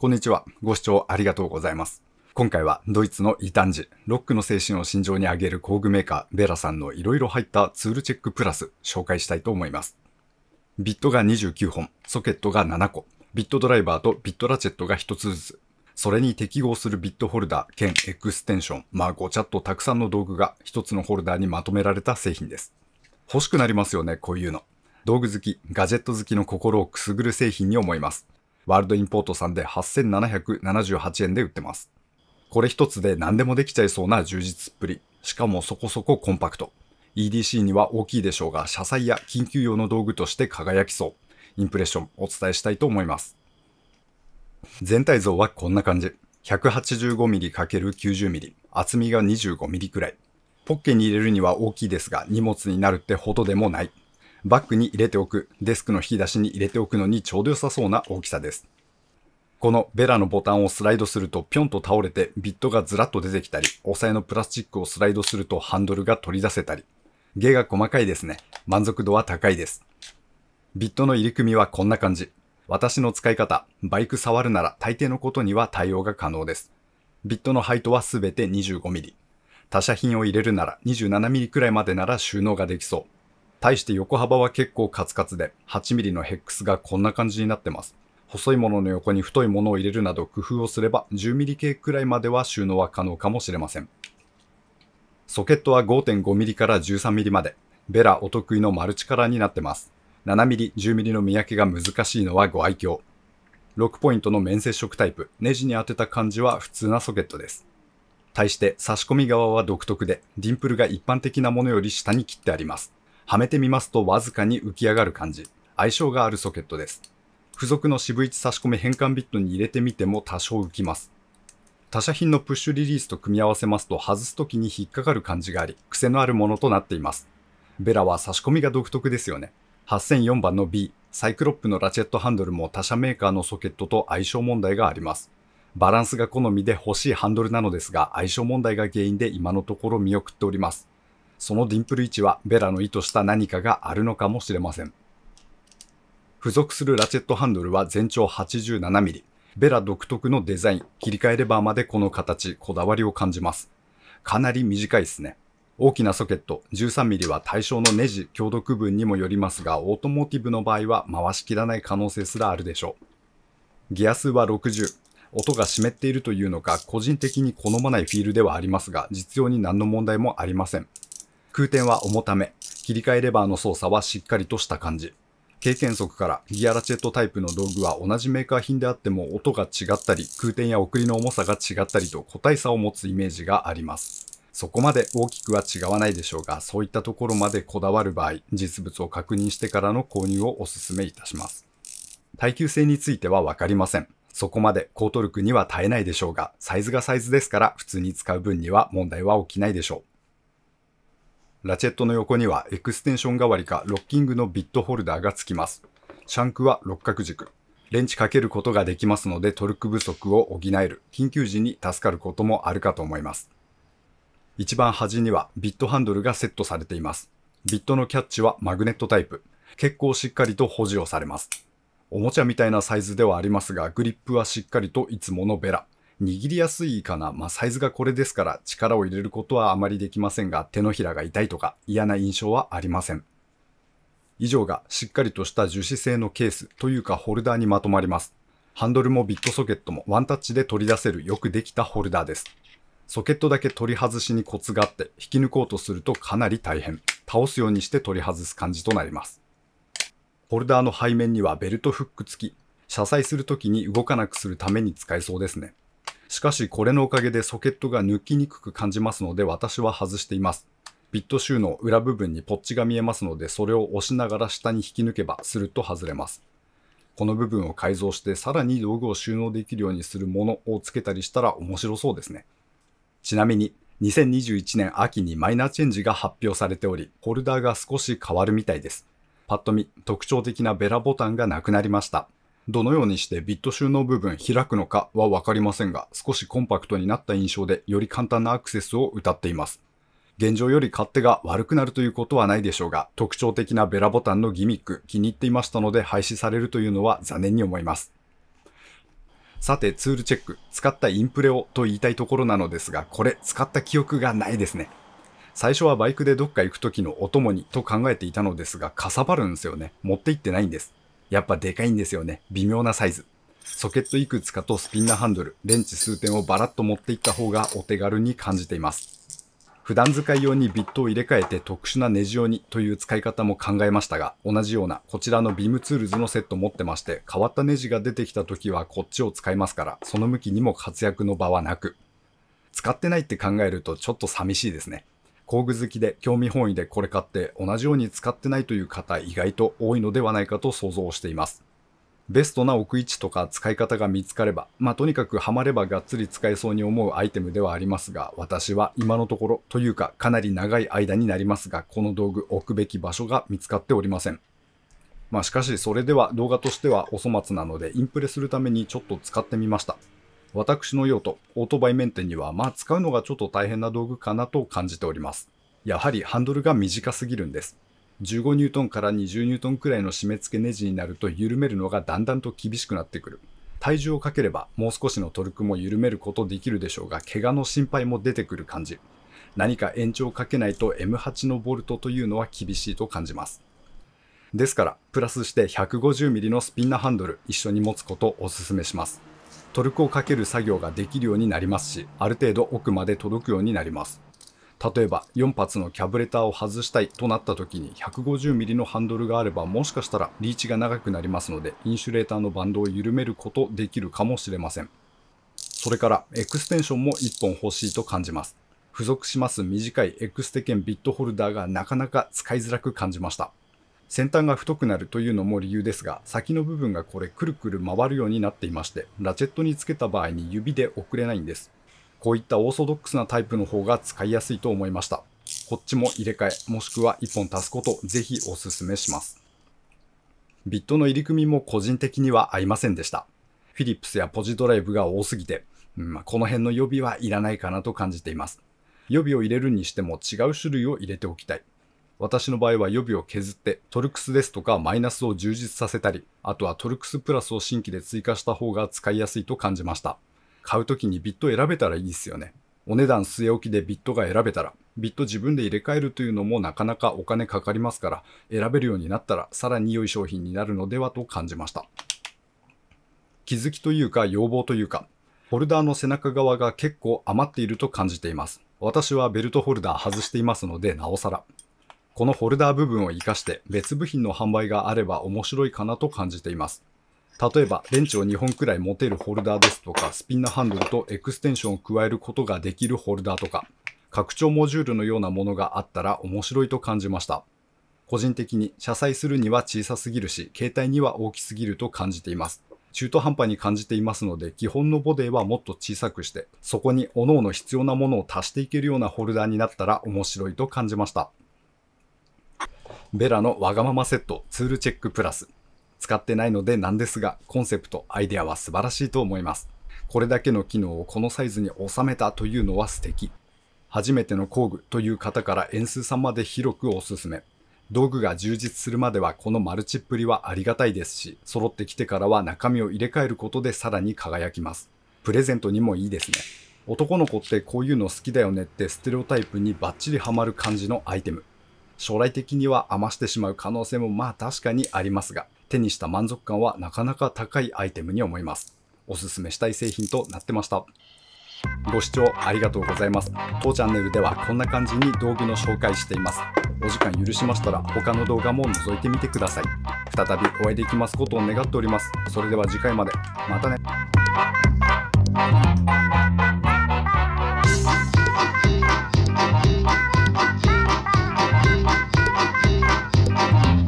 こんにちは。ご視聴ありがとうございます。今回はドイツの異端児、ロックの精神を心情に上げる工具メーカー、ベラさんのいろいろ入ったツールチェックプラス紹介したいと思います。ビットが29本、ソケットが7個、ビットドライバーとビットラチェットが1つずつ、それに適合するビットホルダー兼エクステンション、まあごちゃっとたくさんの道具が1つのホルダーにまとめられた製品です。欲しくなりますよね、こういうの。道具好き、ガジェット好きの心をくすぐる製品に思います。ワールドインポートさんで8778円で売ってます。これ一つで何でもできちゃいそうな充実っぷり。しかもそこそこコンパクト。EDC には大きいでしょうが、車載や緊急用の道具として輝きそう。インプレッションお伝えしたいと思います。全体像はこんな感じ。185mm×90mm。厚みが 25mm くらい。ポッケに入れるには大きいですが、荷物になるってほどでもない。バッグに入れておく、デスクの引き出しに入れておくのにちょうど良さそうな大きさです。このベラのボタンをスライドするとぴょんと倒れてビットがずらっと出てきたり、押さえのプラスチックをスライドするとハンドルが取り出せたり。芸が細かいですね。満足度は高いです。ビットの入り組みはこんな感じ。私の使い方、バイク触るなら大抵のことには対応が可能です。ビットの配当はすべて 25mm。他社品を入れるなら 27mm くらいまでなら収納ができそう。対して横幅は結構カツカツで、8 m m のヘックスがこんな感じになってます。細いものの横に太いものを入れるなど工夫をすれば10 m m 系くらいまでは収納は可能かもしれません。ソケットは5.5ミリから13ミリまで、ベラお得意のマルチカラーになってます。7 m m 10 m m の見分けが難しいのはご愛嬌。6ポイントの面接触タイプ、ネジに当てた感じは普通なソケットです。対して差し込み側は独特で、ディンプルが一般的なものより下に切ってあります。はめてみますとわずかに浮き上がる感じ。相性があるソケットです。付属の渋い1差し込み変換ビットに入れてみても多少浮きます。他社品のプッシュリリースと組み合わせますと外す時に引っかかる感じがあり、癖のあるものとなっています。ベラは差し込みが独特ですよね。8004番の B、サイクロップのラチェットハンドルも他社メーカーのソケットと相性問題があります。バランスが好みで欲しいハンドルなのですが、相性問題が原因で今のところ見送っております。そのディンプル位置はベラの意図した何かがあるのかもしれません。付属するラチェットハンドルは全長 87mm。ベラ独特のデザイン、切り替えレバーまでこの形、こだわりを感じます。かなり短いですね。大きなソケット 13mm は対象のネジ、強度区分にもよりますが、オートモーティブの場合は回しきらない可能性すらあるでしょう。ギア数は60。音が湿っているというのか、個人的に好まないフィールではありますが、実用に何の問題もありません。空転は重ため、切り替えレバーの操作はしっかりとした感じ。経験則からギアラチェットタイプの道具は同じメーカー品であっても音が違ったり空転や送りの重さが違ったりと個体差を持つイメージがあります。そこまで大きくは違わないでしょうが、そういったところまでこだわる場合、実物を確認してからの購入をお勧めいたします。耐久性についてはわかりません。そこまで高トルクには耐えないでしょうが、サイズがサイズですから普通に使う分には問題は起きないでしょう。ラチェットの横にはエクステンション代わりかロッキングのビットホルダーが付きます。シャンクは六角軸。レンチかけることができますのでトルク不足を補える、緊急時に助かることもあるかと思います。一番端にはビットハンドルがセットされています。ビットのキャッチはマグネットタイプ。結構しっかりと保持をされます。おもちゃみたいなサイズではありますが、グリップはしっかりといつものベラ。握りやすいかな、まあ、サイズがこれですから力を入れることはあまりできませんが手のひらが痛いとか嫌な印象はありません。以上がしっかりとした樹脂製のケースというかホルダーにまとまります。ハンドルもビットソケットもワンタッチで取り出せるよくできたホルダーです。ソケットだけ取り外しにコツがあって引き抜こうとするとかなり大変。倒すようにして取り外す感じとなります。ホルダーの背面にはベルトフック付き。車載するときに動かなくするために使えそうですね。しかしこれのおかげでソケットが抜きにくく感じますので私は外しています。ビット収納裏部分にポッチが見えますのでそれを押しながら下に引き抜けばスルッと外れます。この部分を改造してさらに道具を収納できるようにするものをつけたりしたら面白そうですね。ちなみに2021年秋にマイナーチェンジが発表されており、ホルダーが少し変わるみたいです。パッと見、特徴的なベラボタンがなくなりました。どのようにしてビット収納部分開くのかはわかりませんが、少しコンパクトになった印象でより簡単なアクセスを謳っています。現状より勝手が悪くなるということはないでしょうが、特徴的なベラボタンのギミック気に入っていましたので廃止されるというのは残念に思います。さてツールチェック、使ったインプレをと言いたいところなのですが、これ使った記憶がないですね。最初はバイクでどっか行く時のお供にと考えていたのですが、かさばるんですよね。持って行ってないんです。やっぱでかいんですよね。微妙なサイズ。ソケットいくつかとスピンナーハンドル、レンチ数点をバラッと持っていった方がお手軽に感じています。普段使い用にビットを入れ替えて特殊なネジ用にという使い方も考えましたが、同じようなこちらのビームツールズのセット持ってまして、変わったネジが出てきた時はこっちを使いますから、その向きにも活躍の場はなく。使ってないって考えるとちょっと寂しいですね。工具好きで興味本位でこれ買って同じように使ってないという方意外と多いのではないかと想像しています。ベストな置く位置とか使い方が見つかれば、まあ、とにかくハマればがっつり使えそうに思うアイテムではありますが、私は今のところというかかなり長い間になりますが、この道具置くべき場所が見つかっておりません。まあ、しかしそれでは動画としてはお粗末なのでインプレするためにちょっと使ってみました。私の用途、オートバイメンテには、まあ使うのがちょっと大変な道具かなと感じております。やはりハンドルが短すぎるんです。15ニュートンから20ニュートンくらいの締め付けネジになると緩めるのがだんだんと厳しくなってくる。体重をかければもう少しのトルクも緩めることできるでしょうが、怪我の心配も出てくる感じ。何か延長をかけないと M8 のボルトというのは厳しいと感じます。ですから、プラスして1 5 0ミリのスピンナーハンドル一緒に持つことをお勧めします。トルクをかける作業ができるようになりますし、ある程度奥まで届くようになります。例えば4発のキャブレターを外したいとなった時に 150mm のハンドルがあればもしかしたらリーチが長くなりますのでインシュレーターのバンドを緩めることできるかもしれませんそれからエクステンションも1本欲しいと感じます付属します短いエクステ兼ビットホルダーがなかなか使いづらく感じました先端が太くなるというのも理由ですが、先の部分がこれくるくる回るようになっていまして、ラチェットにつけた場合に指で送れないんです。こういったオーソドックスなタイプの方が使いやすいと思いました。こっちも入れ替え、もしくは1本足すこと、ぜひおすすめします。ビットの入り組みも個人的には合いませんでした。フィリップスやポジドライブが多すぎて、うん、この辺の予備はいらないかなと感じています。予備を入れるにしても違う種類を入れておきたい。私の場合は予備を削って、トルクスですとかマイナスを充実させたり、あとはトルクスプラスを新規で追加した方が使いやすいと感じました。買う時にビット選べたらいいですよね。お値段据え置きでビットが選べたら、ビット自分で入れ替えるというのもなかなかお金かかりますから、選べるようになったらさらに良い商品になるのではと感じました。気づきというか要望というか、ホルダーの背中側が結構余っていると感じています。私はベルトホルダー外していますので、なおさら。このホルダー部分を活かして別部品の販売があれば面白いかなと感じています。例えば、電池を2本くらい持てるホルダーですとか、スピンナーハンドルとエクステンションを加えることができるホルダーとか、拡張モジュールのようなものがあったら面白いと感じました。個人的に車載するには小さすぎるし、携帯には大きすぎると感じています。中途半端に感じていますので、基本のボディはもっと小さくして、そこに各々必要なものを足していけるようなホルダーになったら面白いと感じました。ベラのわがままセットツールチェックプラス。使ってないのでなんですが、コンセプト、アイデアは素晴らしいと思います。これだけの機能をこのサイズに収めたというのは素敵。初めての工具という方から円数さんまで広くおすすめ。道具が充実するまではこのマルチっぷりはありがたいですし、揃ってきてからは中身を入れ替えることでさらに輝きます。プレゼントにもいいですね。男の子ってこういうの好きだよねってステレオタイプにバッチリハマる感じのアイテム。将来的には余してしまう可能性もまあ確かにありますが、手にした満足感はなかなか高いアイテムに思います。おすすめしたい製品となってました。ご視聴ありがとうございます。当チャンネルではこんな感じに道具の紹介しています。お時間許しましたら他の動画も覗いてみてください。再びお会いできますことを願っております。それでは次回まで。またね。